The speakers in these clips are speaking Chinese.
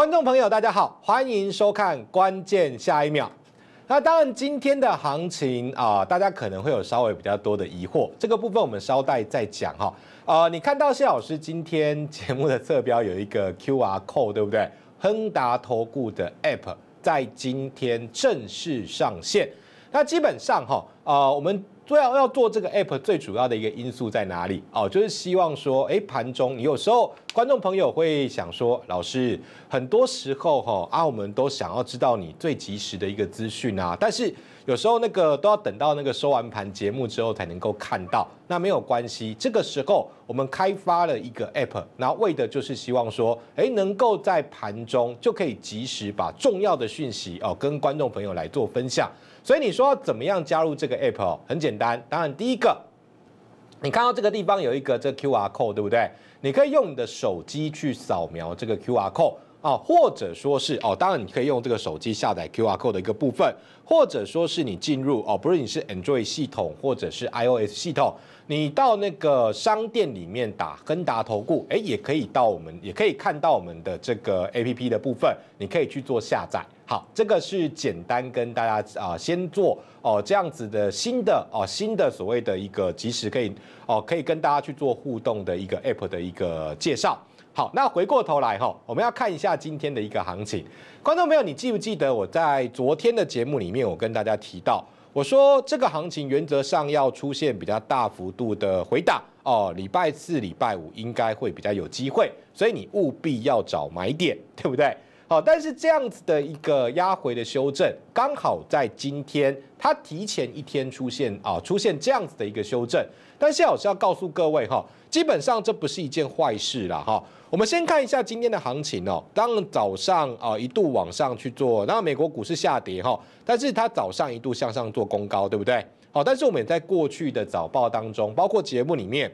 观众朋友，大家好，欢迎收看《关键下一秒》。那当然，今天的行情啊，大家可能会有稍微比较多的疑惑，这个部分我们稍待再讲哈。呃，你看到谢老师今天节目的侧标有一个 QR code，对不对？亨达投顾的 App 在今天正式上线。那基本上哈，呃，我们。主要要做这个 app 最主要的一个因素在哪里？哦，就是希望说，哎，盘中你有时候观众朋友会想说，老师，很多时候哈，啊，我们都想要知道你最及时的一个资讯啊，但是有时候那个都要等到那个收完盘节目之后才能够看到。那没有关系，这个时候我们开发了一个 app，那为的就是希望说，哎，能够在盘中就可以及时把重要的讯息哦跟观众朋友来做分享。所以你说怎么样加入这个 app 哦？很简单，当然第一个，你看到这个地方有一个这 QR code 对不对？你可以用你的手机去扫描这个 QR code 啊，或者说是哦，当然你可以用这个手机下载 QR code 的一个部分，或者说是你进入哦，不是你是 Android 系统或者是 iOS 系统，你到那个商店里面打亨达投顾，哎，也可以到我们也可以看到我们的这个 app 的部分，你可以去做下载。好，这个是简单跟大家啊，先做哦这样子的新的哦新的所谓的一个即时可以哦可以跟大家去做互动的一个 app 的一个介绍。好，那回过头来哈，我们要看一下今天的一个行情。观众朋友，你记不记得我在昨天的节目里面，我跟大家提到，我说这个行情原则上要出现比较大幅度的回档哦，礼拜四、礼拜五应该会比较有机会，所以你务必要找买点，对不对？好，但是这样子的一个压回的修正，刚好在今天，它提前一天出现啊，出现这样子的一个修正。但谢老师要告诉各位哈，基本上这不是一件坏事了哈。我们先看一下今天的行情哦，当早上啊一度往上去做，然美国股市下跌哈，但是它早上一度向上做高，对不对？好，但是我们在过去的早报当中，包括节目里面。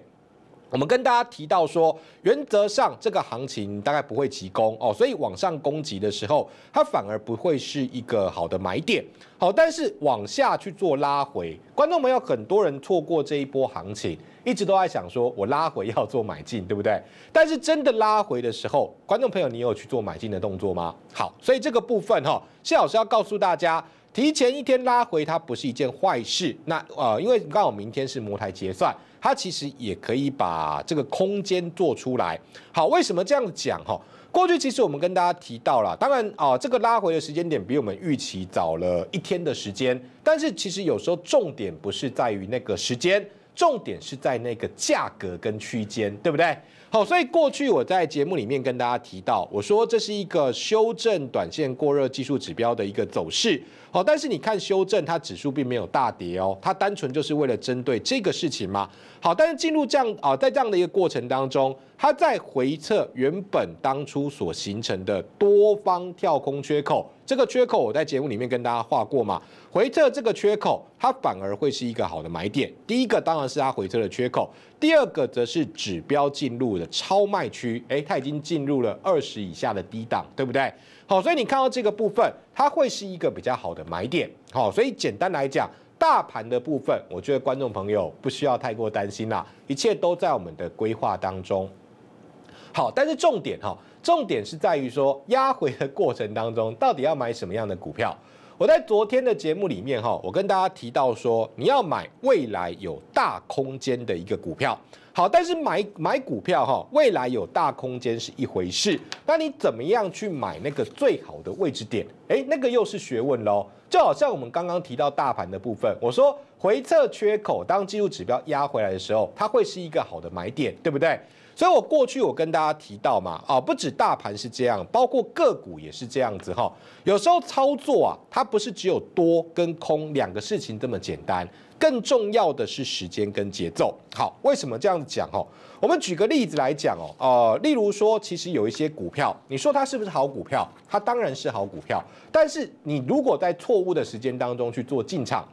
我们跟大家提到说，原则上这个行情大概不会急攻哦，所以往上攻击的时候，它反而不会是一个好的买点。好，但是往下去做拉回，观众朋友很多人错过这一波行情，一直都在想说，我拉回要做买进，对不对？但是真的拉回的时候，观众朋友你有去做买进的动作吗？好，所以这个部分哈，谢老师要告诉大家，提前一天拉回它不是一件坏事。那呃，因为刚好明天是摩台结算。它其实也可以把这个空间做出来。好，为什么这样讲哈？过去其实我们跟大家提到了，当然啊，这个拉回的时间点比我们预期早了一天的时间。但是其实有时候重点不是在于那个时间，重点是在那个价格跟区间，对不对？好，所以过去我在节目里面跟大家提到，我说这是一个修正短线过热技术指标的一个走势。好，但是你看修正，它指数并没有大跌哦，它单纯就是为了针对这个事情吗？好，但是进入这样啊，在这样的一个过程当中，它在回撤原本当初所形成的多方跳空缺口，这个缺口我在节目里面跟大家画过嘛，回撤这个缺口，它反而会是一个好的买点。第一个当然是它回撤的缺口，第二个则是指标进入的超卖区，哎，它已经进入了二十以下的低档，对不对？好，所以你看到这个部分，它会是一个比较好的买点。好，所以简单来讲。大盘的部分，我觉得观众朋友不需要太过担心啦，一切都在我们的规划当中。好，但是重点哈，重点是在于说压回的过程当中，到底要买什么样的股票？我在昨天的节目里面哈，我跟大家提到说，你要买未来有大空间的一个股票。好，但是买买股票哈，未来有大空间是一回事，那你怎么样去买那个最好的位置点？哎，那个又是学问喽。就好像我们刚刚提到大盘的部分，我说回撤缺口，当技术指标压回来的时候，它会是一个好的买点，对不对？所以，我过去我跟大家提到嘛，啊，不止大盘是这样，包括个股也是这样子哈。有时候操作啊，它不是只有多跟空两个事情这么简单，更重要的是时间跟节奏。好，为什么这样讲哦？我们举个例子来讲哦，呃，例如说，其实有一些股票，你说它是不是好股票？它当然是好股票，但是你如果在错误的时间当中去做进场。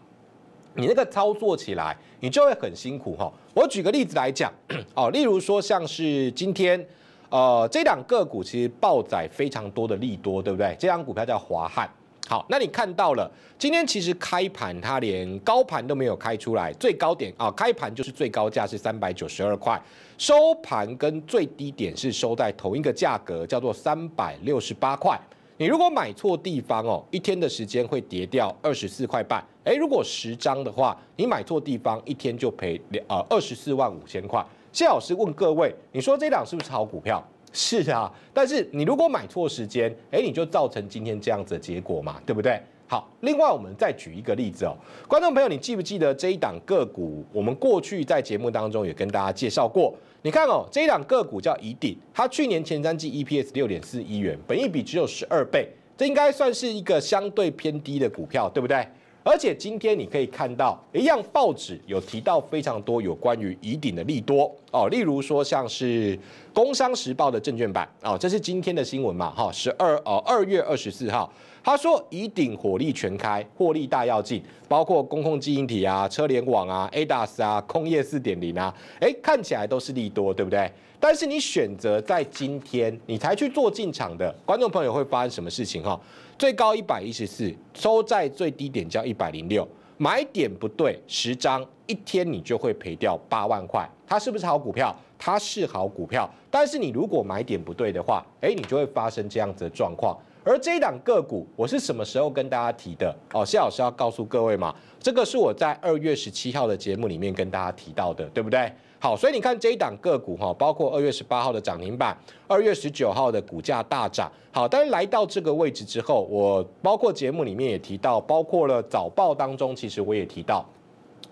你那个操作起来，你就会很辛苦哈。我举个例子来讲，哦，例如说像是今天，呃，这两个股其实爆载非常多的利多，对不对？这张股票叫华汉。好，那你看到了，今天其实开盘它连高盘都没有开出来，最高点啊，开盘就是最高价是三百九十二块，收盘跟最低点是收在同一个价格，叫做三百六十八块。你如果买错地方哦，一天的时间会跌掉二十四块半。诶，如果十张的话，你买错地方，一天就赔两呃二十四万五千块。谢老师问各位，你说这两是不是好股票？是啊，但是你如果买错时间，诶，你就造成今天这样子的结果嘛，对不对？好，另外我们再举一个例子哦，观众朋友，你记不记得这一档个股？我们过去在节目当中也跟大家介绍过。你看哦，这一档个股叫乙鼎，它去年前三季 EPS 六点四一元，本益比只有十二倍，这应该算是一个相对偏低的股票，对不对？而且今天你可以看到，一样报纸有提到非常多有关于疑顶的利多哦，例如说像是《工商时报》的证券版哦，这是今天的新闻嘛哈，十二呃二月二十四号，他说疑顶火力全开，获利大要进，包括公控基因体啊、车联网啊、ADAS 啊、空业四点零啊，哎，看起来都是利多，对不对？但是你选择在今天你才去做进场的，观众朋友会发生什么事情哈？最高一百一十四，收在最低点叫一百零六，买点不对，十张一天你就会赔掉八万块。它是不是好股票？它是好股票，但是你如果买点不对的话，哎，你就会发生这样子的状况。而这一档个股，我是什么时候跟大家提的？哦，谢老师要告诉各位嘛，这个是我在二月十七号的节目里面跟大家提到的，对不对？好，所以你看这一档个股哈，包括二月十八号的涨停板，二月十九号的股价大涨。好，但是来到这个位置之后，我包括节目里面也提到，包括了早报当中，其实我也提到，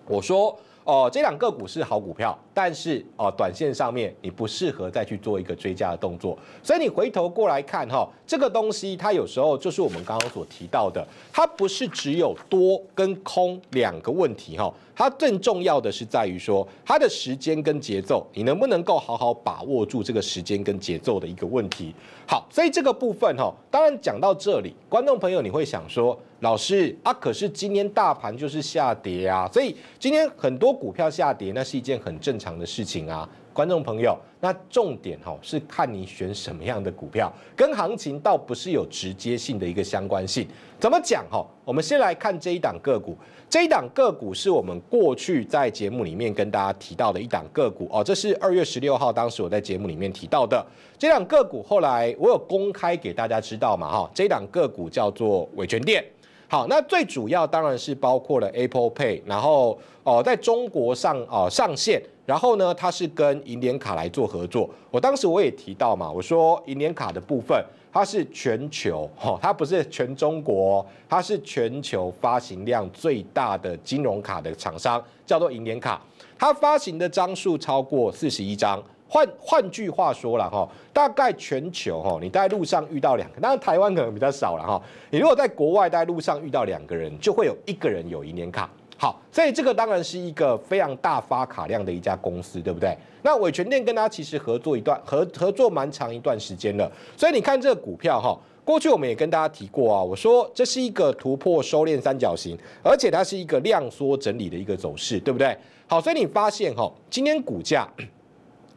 我说哦，这两个股是好股票。但是哦，短线上面你不适合再去做一个追加的动作，所以你回头过来看哈，这个东西它有时候就是我们刚刚所提到的，它不是只有多跟空两个问题哈，它更重要的是在于说它的时间跟节奏，你能不能够好好把握住这个时间跟节奏的一个问题。好，所以这个部分哈，当然讲到这里，观众朋友你会想说，老师啊，可是今天大盘就是下跌啊，所以今天很多股票下跌，那是一件很正常的事情啊，观众朋友，那重点哈是看你选什么样的股票，跟行情倒不是有直接性的一个相关性。怎么讲哈？我们先来看这一档个股，这一档个股是我们过去在节目里面跟大家提到的一档个股哦。这是二月十六号，当时我在节目里面提到的这档个股，后来我有公开给大家知道嘛哈？这档个股叫做伟权店。好，那最主要当然是包括了 Apple Pay，然后哦，在中国上哦，上线。然后呢，它是跟银联卡来做合作。我当时我也提到嘛，我说银联卡的部分，它是全球 哈，它不是全中国，它是全球发行量最大的金融卡的厂商，叫做银联卡。它发行的张数超过四十一张，换换句话说了哈，大概全球哈，你在路上遇到两个，当然台湾可能比较少了哈，你如果在国外在路上遇到两个人，就会有一个人有银联卡。好，所以这个当然是一个非常大发卡量的一家公司，对不对？那伟权店跟它其实合作一段合合作蛮长一段时间了，所以你看这个股票哈，过去我们也跟大家提过啊，我说这是一个突破收敛三角形，而且它是一个量缩整理的一个走势，对不对？好，所以你发现哈，今天股价。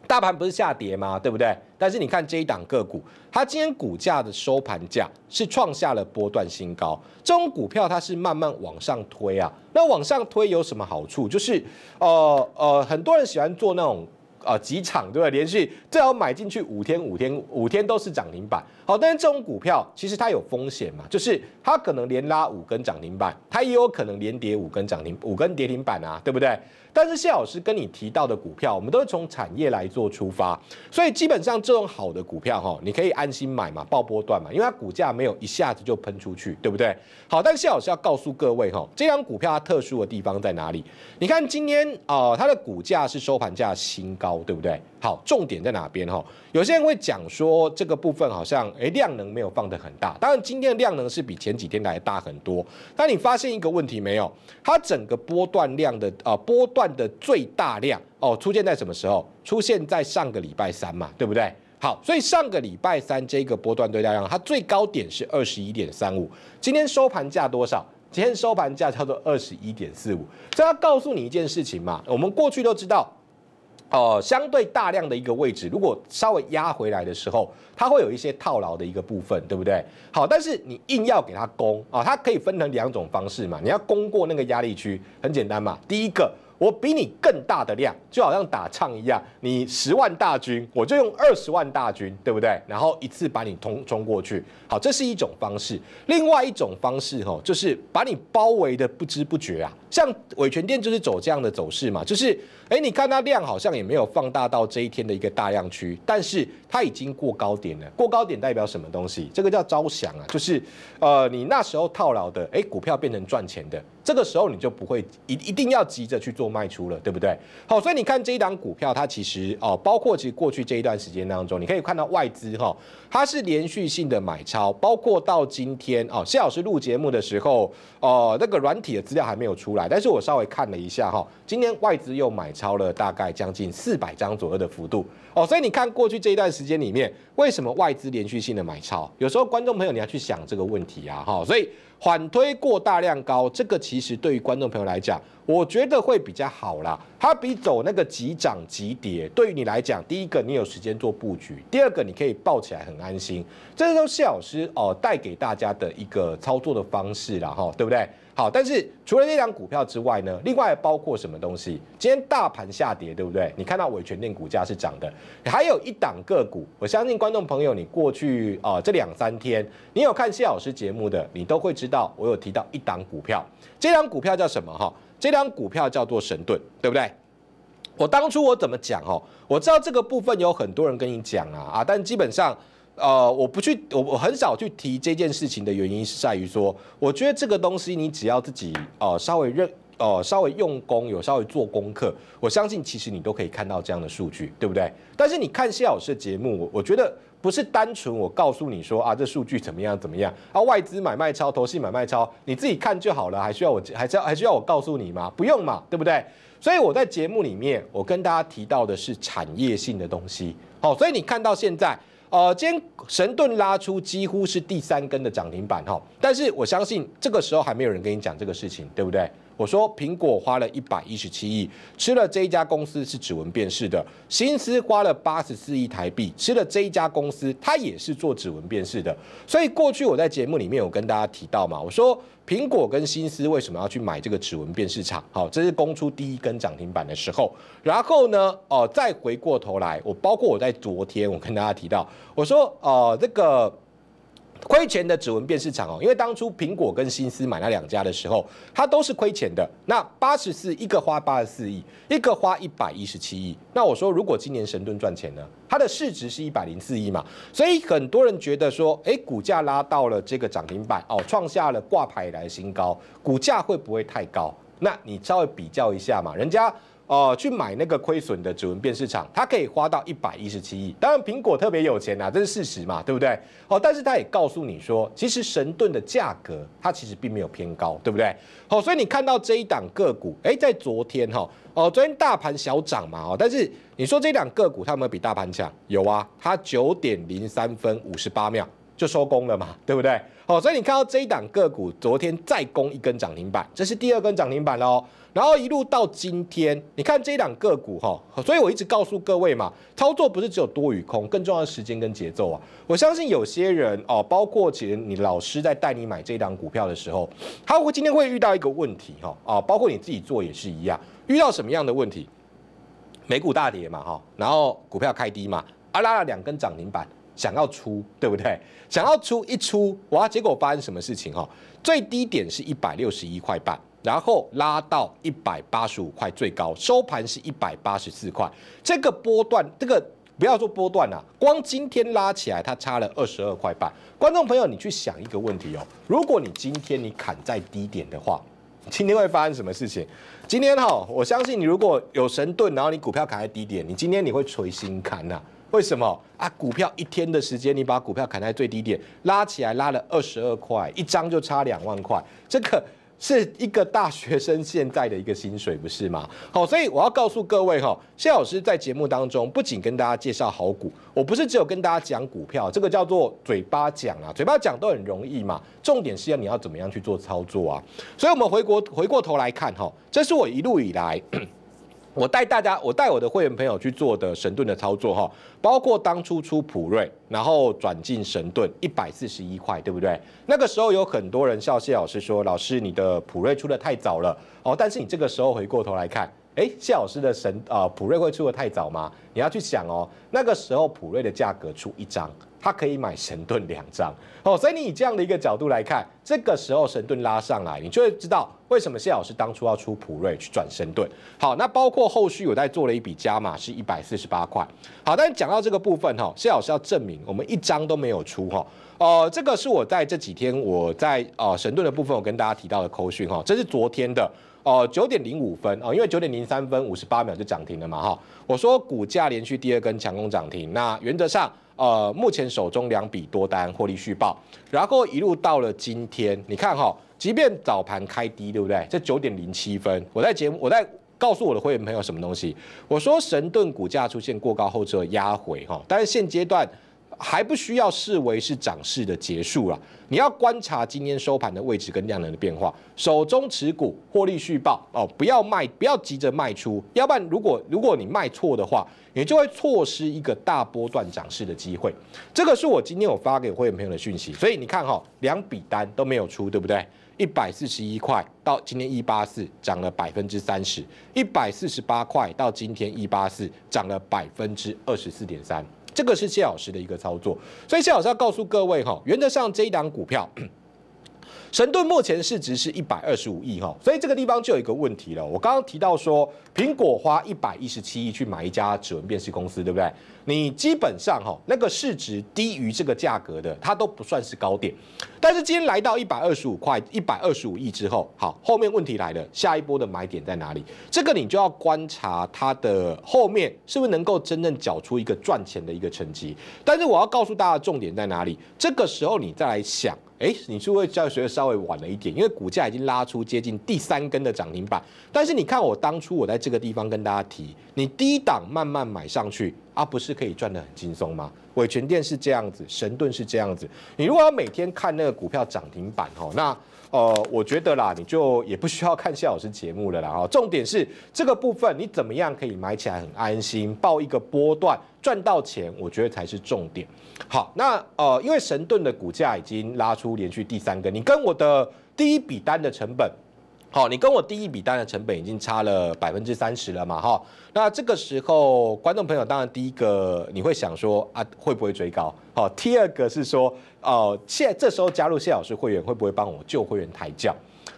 大盘不是下跌吗？对不对？但是你看这一档个股，它今天股价的收盘价是创下了波段新高。这种股票它是慢慢往上推啊。那往上推有什么好处？就是呃呃，很多人喜欢做那种呃几场，对不对？连续最好买进去五天五天五天都是涨停板。好，但是这种股票其实它有风险嘛，就是它可能连拉五根涨停板，它也有可能连跌五根涨停，五根跌停板啊，对不对？但是谢老师跟你提到的股票，我们都是从产业来做出发，所以基本上这种好的股票哈，你可以安心买嘛，爆波段嘛，因为它股价没有一下子就喷出去，对不对？好，但谢老师要告诉各位哈，这张股票它特殊的地方在哪里？你看今天啊，它的股价是收盘价新高，对不对？好，重点在哪边哈？有些人会讲说这个部分好像，哎，量能没有放的很大。当然，今天的量能是比前几天来大很多。但你发现一个问题没有？它整个波段量的呃波段的最大量哦，出现在什么时候？出现在上个礼拜三嘛，对不对？好，所以上个礼拜三这个波段最大量，它最高点是二十一点三五，今天收盘价多少？今天收盘价叫做二十一点四五。这要告诉你一件事情嘛，我们过去都知道。哦，相对大量的一个位置，如果稍微压回来的时候，它会有一些套牢的一个部分，对不对？好，但是你硬要给它攻啊，它可以分成两种方式嘛。你要攻过那个压力区，很简单嘛。第一个。我比你更大的量，就好像打唱一样，你十万大军，我就用二十万大军，对不对？然后一次把你通冲过去。好，这是一种方式。另外一种方式吼，就是把你包围的不知不觉啊，像伟权店就是走这样的走势嘛，就是哎，你看它量好像也没有放大到这一天的一个大量区，但是它已经过高点了。过高点代表什么东西？这个叫招降啊，就是呃，你那时候套牢的，哎，股票变成赚钱的。这个时候你就不会一一定要急着去做卖出了，对不对？好，所以你看这一档股票，它其实哦，包括其实过去这一段时间当中，你可以看到外资哈，它是连续性的买超，包括到今天哦，谢老师录节目的时候，哦，那个软体的资料还没有出来，但是我稍微看了一下哈，今天外资又买超了大概将近四百张左右的幅度哦，所以你看过去这一段时间里面，为什么外资连续性的买超？有时候观众朋友你要去想这个问题啊，哈，所以。反推过大量高，这个其实对于观众朋友来讲。我觉得会比较好啦，它比走那个急涨急跌，对于你来讲，第一个你有时间做布局，第二个你可以抱起来很安心，这都是谢老师哦带给大家的一个操作的方式了哈，对不对？好，但是除了这张股票之外呢，另外包括什么东西？今天大盘下跌，对不对？你看到伟全店股价是涨的，还有一档个股，我相信观众朋友，你过去啊这两三天，你有看谢老师节目的，你都会知道我有提到一档股票，这档股票叫什么哈？这张股票叫做神盾，对不对？我当初我怎么讲哦？我知道这个部分有很多人跟你讲啊啊，但基本上，呃，我不去，我我很少去提这件事情的原因是在于说，我觉得这个东西你只要自己呃稍微认呃稍微用功有稍微做功课，我相信其实你都可以看到这样的数据，对不对？但是你看谢老师节目，我我觉得。不是单纯我告诉你说啊，这数据怎么样怎么样啊，外资买卖超，投信买卖超，你自己看就好了，还需要我还需要还需要我告诉你吗？不用嘛，对不对？所以我在节目里面，我跟大家提到的是产业性的东西，好，所以你看到现在，呃，今天神盾拉出几乎是第三根的涨停板哈，但是我相信这个时候还没有人跟你讲这个事情，对不对？我说苹果花了一百一十七亿吃了这一家公司是指纹辨识的，新思花了八十四亿台币吃了这一家公司，它也是做指纹辨识的。所以过去我在节目里面有跟大家提到嘛，我说苹果跟新思为什么要去买这个指纹辨识厂？好，这是攻出第一根涨停板的时候。然后呢，哦，再回过头来，我包括我在昨天我跟大家提到，我说，呃，这个。亏钱的指纹辨识厂哦，因为当初苹果跟新思买那两家的时候，它都是亏钱的。那八十四一个花八十四亿，一个花一百一十七亿。那我说，如果今年神盾赚钱呢，它的市值是一百零四亿嘛，所以很多人觉得说，哎，股价拉到了这个涨停板哦，创下了挂牌以来新高，股价会不会太高？那你稍微比较一下嘛，人家。哦，去买那个亏损的指纹辨识厂，它可以花到一百一十七亿。当然，苹果特别有钱啦，这是事实嘛，对不对？哦，但是他也告诉你说，其实神盾的价格它其实并没有偏高，对不对？哦，所以你看到这一档个股，哎，在昨天哈，哦，昨天大盘小涨嘛，哦，但是你说这档个股它有有比大盘强？有啊，它九点零三分五十八秒。就收工了嘛，对不对？好，所以你看到这一档个股昨天再攻一根涨停板，这是第二根涨停板喽。然后一路到今天，你看这一档个股哈，所以我一直告诉各位嘛，操作不是只有多与空，更重要的时间跟节奏啊。我相信有些人哦，包括其实你老师在带你买这一档股票的时候，他会今天会遇到一个问题哈啊，包括你自己做也是一样，遇到什么样的问题？美股大跌嘛哈，然后股票开低嘛，啊拉了两根涨停板。想要出，对不对？想要出一出，哇！结果发生什么事情？哈，最低点是一百六十一块半，然后拉到一百八十五块，最高收盘是一百八十四块。这个波段，这个不要说波段啦，光今天拉起来，它差了二十二块半。观众朋友，你去想一个问题哦：如果你今天你砍在低点的话，今天会发生什么事情？今天哈，我相信你如果有神盾，然后你股票砍在低点，你今天你会锤心砍。呐。为什么啊？股票一天的时间，你把股票砍在最低点，拉起来拉了二十二块一张，就差两万块。这个是一个大学生现在的一个薪水，不是吗？好，所以我要告诉各位哈，谢老师在节目当中不仅跟大家介绍好股，我不是只有跟大家讲股票，这个叫做嘴巴讲啊，嘴巴讲都很容易嘛。重点是要你要怎么样去做操作啊？所以，我们回国回过头来看哈，这是我一路以来。我带大家，我带我的会员朋友去做的神盾的操作哈，包括当初出普瑞，然后转进神盾一百四十一块，对不对？那个时候有很多人笑谢老师说，老师你的普瑞出的太早了哦，但是你这个时候回过头来看。哎，谢老师的神啊，普瑞会出的太早吗？你要去想哦，那个时候普瑞的价格出一张，他可以买神盾两张。哦。所以你以这样的一个角度来看，这个时候神盾拉上来，你就会知道为什么谢老师当初要出普瑞去转神盾。好，那包括后续我在做了一笔加码，是一百四十八块。好，但讲到这个部分哈，谢老师要证明我们一张都没有出哈。哦，这个是我在这几天我在呃神盾的部分，我跟大家提到的扣讯哈，这是昨天的。哦，九点零五分哦，因为九点零三分五十八秒就涨停了嘛哈。我说股价连续第二根强攻涨停，那原则上呃，目前手中两笔多单获利续报，然后一路到了今天，你看哈，即便早盘开低，对不对？这九点零七分，我在节目我在告诉我的会员朋友什么东西，我说神盾股价出现过高后撤压回哈，但是现阶段。还不需要视为是涨势的结束了，你要观察今天收盘的位置跟量能的变化，手中持股获利续报哦，不要卖，不要急着卖出，要不然如果如果你卖错的话，你就会错失一个大波段涨势的机会。这个是我今天我发给会员朋友的讯息，所以你看哈，两笔单都没有出，对不对？一百四十一块到今天一八四，涨了百分之三十；一百四十八块到今天一八四，涨了百分之二十四点三。这个是谢老师的一个操作，所以谢老师要告诉各位哈，原则上这一档股票。神盾目前市值是一百二十五亿哈，所以这个地方就有一个问题了。我刚刚提到说，苹果花一百一十七亿去买一家指纹辨识公司，对不对？你基本上哈，那个市值低于这个价格的，它都不算是高点。但是今天来到一百二十五块、一百二十五亿之后，好，后面问题来了，下一波的买点在哪里？这个你就要观察它的后面是不是能够真正缴出一个赚钱的一个成绩。但是我要告诉大家重点在哪里？这个时候你再来想。哎，你是会教学得稍微晚了一点，因为股价已经拉出接近第三根的涨停板。但是你看，我当初我在这个地方跟大家提，你低档慢慢买上去。而不是可以赚的很轻松吗？伟全店是这样子，神盾是这样子。你如果每天看那个股票涨停板哈，那呃，我觉得啦，你就也不需要看谢老师节目了啦哈。重点是这个部分，你怎么样可以买起来很安心，报一个波段赚到钱，我觉得才是重点。好，那呃，因为神盾的股价已经拉出连续第三个，你跟我的第一笔单的成本。好，你跟我第一笔单的成本已经差了百分之三十了嘛？哈，那这个时候观众朋友当然第一个你会想说啊，会不会追高？好，第二个是说，呃，现在这时候加入谢老师会员会不会帮我救会员抬轿？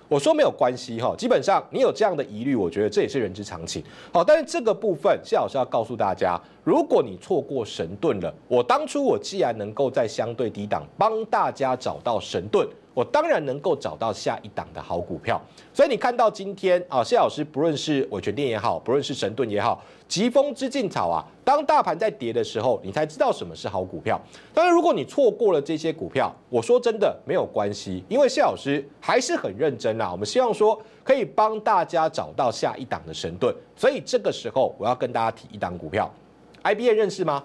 我说没有关系哈，基本上你有这样的疑虑，我觉得这也是人之常情。好，但是这个部分谢老师要告诉大家，如果你错过神盾了，我当初我既然能够在相对低档帮大家找到神盾。我当然能够找到下一档的好股票，所以你看到今天啊，谢老师不论是伟全店也好，不论是神盾也好，疾风之劲草啊，当大盘在跌的时候，你才知道什么是好股票。当然，如果你错过了这些股票，我说真的没有关系，因为谢老师还是很认真啊。我们希望说可以帮大家找到下一档的神盾，所以这个时候我要跟大家提一档股票，IBA 认识吗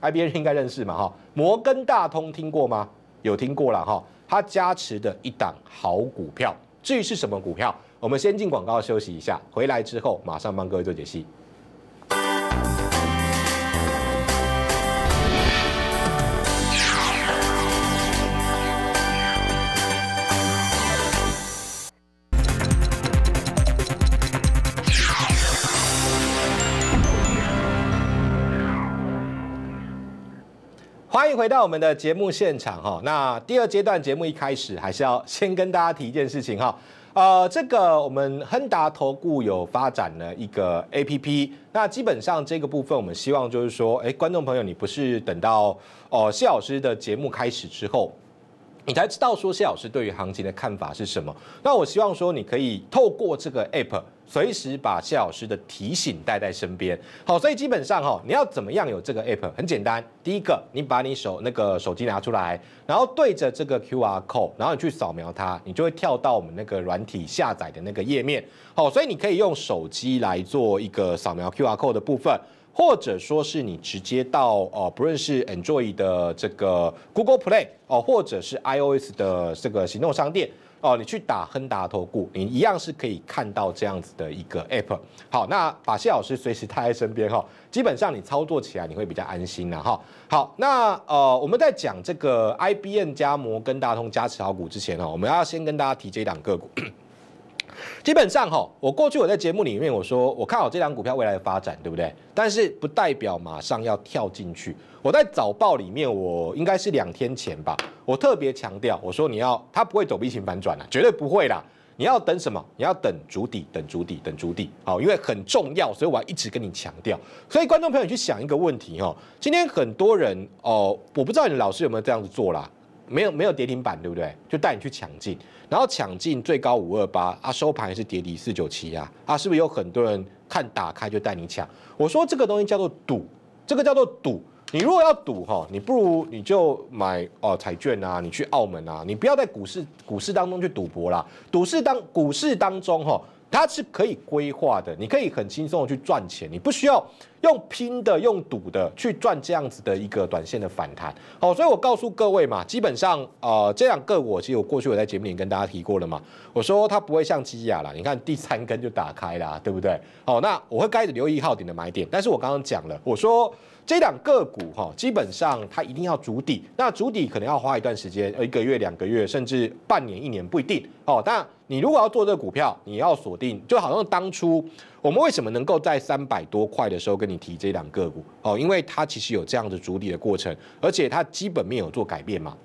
？IBA 应该认识嘛，哈，摩根大通听过吗？有听过了哈。他加持的一档好股票，至于是什么股票，我们先进广告休息一下，回来之后马上帮各位做解析。回到我们的节目现场哈，那第二阶段节目一开始还是要先跟大家提一件事情哈，呃，这个我们亨达投顾有发展了一个 APP，那基本上这个部分我们希望就是说，哎，观众朋友你不是等到哦谢老师的节目开始之后，你才知道说谢老师对于行情的看法是什么，那我希望说你可以透过这个 app。随时把谢老师的提醒带在身边。好，所以基本上哈，你要怎么样有这个 app 很简单。第一个，你把你手那个手机拿出来，然后对着这个 QR code，然后你去扫描它，你就会跳到我们那个软体下载的那个页面。好，所以你可以用手机来做一个扫描 QR code 的部分，或者说是你直接到哦，不论是 Android 的这个 Google Play 哦，或者是 iOS 的这个行动商店。哦，你去打亨达投顾，你一样是可以看到这样子的一个 app。好，那把谢老师随时带在身边哈，基本上你操作起来你会比较安心了哈。好，那呃，我们在讲这个 IBN 加摩根大通加持好股之前哈，我们要先跟大家提这档个股。基本上哈，我过去我在节目里面我说我看好这两股票未来的发展，对不对？但是不代表马上要跳进去。我在早报里面，我应该是两天前吧，我特别强调我说你要，它不会走 V 型反转啦，绝对不会啦。你要等什么？你要等主底，等主底，等主底，好，因为很重要，所以我要一直跟你强调。所以观众朋友去想一个问题哦，今天很多人哦，我不知道你老师有没有这样子做啦。没有没有跌停板，对不对？就带你去抢进，然后抢进最高五二八啊，收盘还是跌底四九七呀啊，是不是有很多人看打开就带你抢？我说这个东西叫做赌，这个叫做赌。你如果要赌哈，你不如你就买哦彩券啊，你去澳门啊，你不要在股市股市当中去赌博啦。股市当股市当中哈，它是可以规划的，你可以很轻松的去赚钱，你不需要。用拼的、用赌的去赚这样子的一个短线的反弹，好，所以我告诉各位嘛，基本上呃这两个股，其实我过去我在节目里跟大家提过了嘛，我说它不会像基亚啦，你看第三根就打开啦，对不对？好，那我会开始留意号点的买点，但是我刚刚讲了，我说这两个股哈，基本上它一定要筑底，那筑底可能要花一段时间，呃，一个月、两个月，甚至半年、一年不一定。哦，那你如果要做这个股票，你要锁定，就好像当初。我们为什么能够在三百多块的时候跟你提这两个股？哦，因为它其实有这样子主底的过程，而且它基本面有做改变嘛。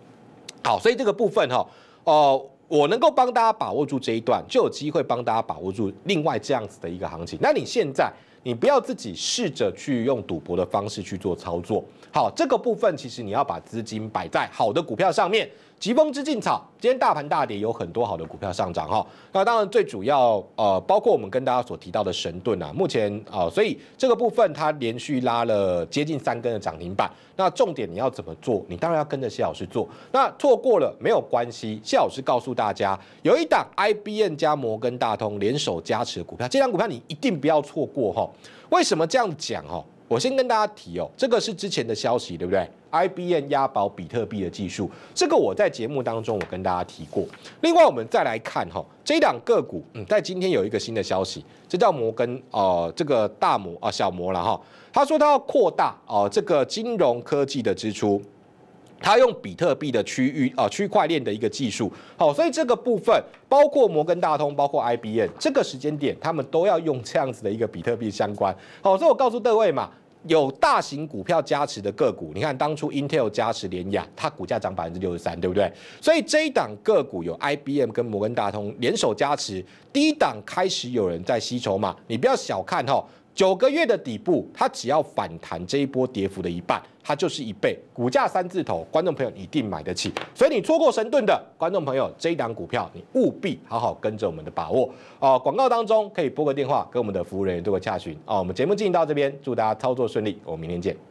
好，所以这个部分哈，哦，我能够帮大家把握住这一段，就有机会帮大家把握住另外这样子的一个行情。那你现在你不要自己试着去用赌博的方式去做操作。好，这个部分其实你要把资金摆在好的股票上面。疾风之劲草，今天大盘大跌，有很多好的股票上涨哈。那当然最主要呃，包括我们跟大家所提到的神盾啊，目前啊，所以这个部分它连续拉了接近三根的涨停板。那重点你要怎么做？你当然要跟着谢老师做。那错过了没有关系，谢老师告诉大家，有一档 IBN 加摩根大通联手加持的股票，这档股票你一定不要错过哈。为什么这样讲哈？我先跟大家提哦，这个是之前的消息，对不对？IBM 押宝比特币的技术，这个我在节目当中我跟大家提过。另外，我们再来看哈这两个股，嗯，在今天有一个新的消息，这叫摩根哦，这个大摩啊小摩了哈，他说他要扩大哦这个金融科技的支出，他用比特币的区域啊区块链的一个技术，好，所以这个部分包括摩根大通，包括 IBM，这个时间点他们都要用这样子的一个比特币相关，好，所以我告诉各位嘛。有大型股票加持的个股，你看当初 Intel 加持联雅，它股价涨百分之六十三，对不对？所以一档个股有 IBM 跟摩根大通联手加持，低档开始有人在吸筹码，你不要小看哈。九个月的底部，它只要反弹这一波跌幅的一半，它就是一倍股价三字头。观众朋友，一定买得起。所以你错过神盾的观众朋友，这一档股票你务必好好跟着我们的把握哦。广告当中可以拨个电话跟我们的服务人员做个洽询哦。我们节目进行到这边，祝大家操作顺利，我们明天见。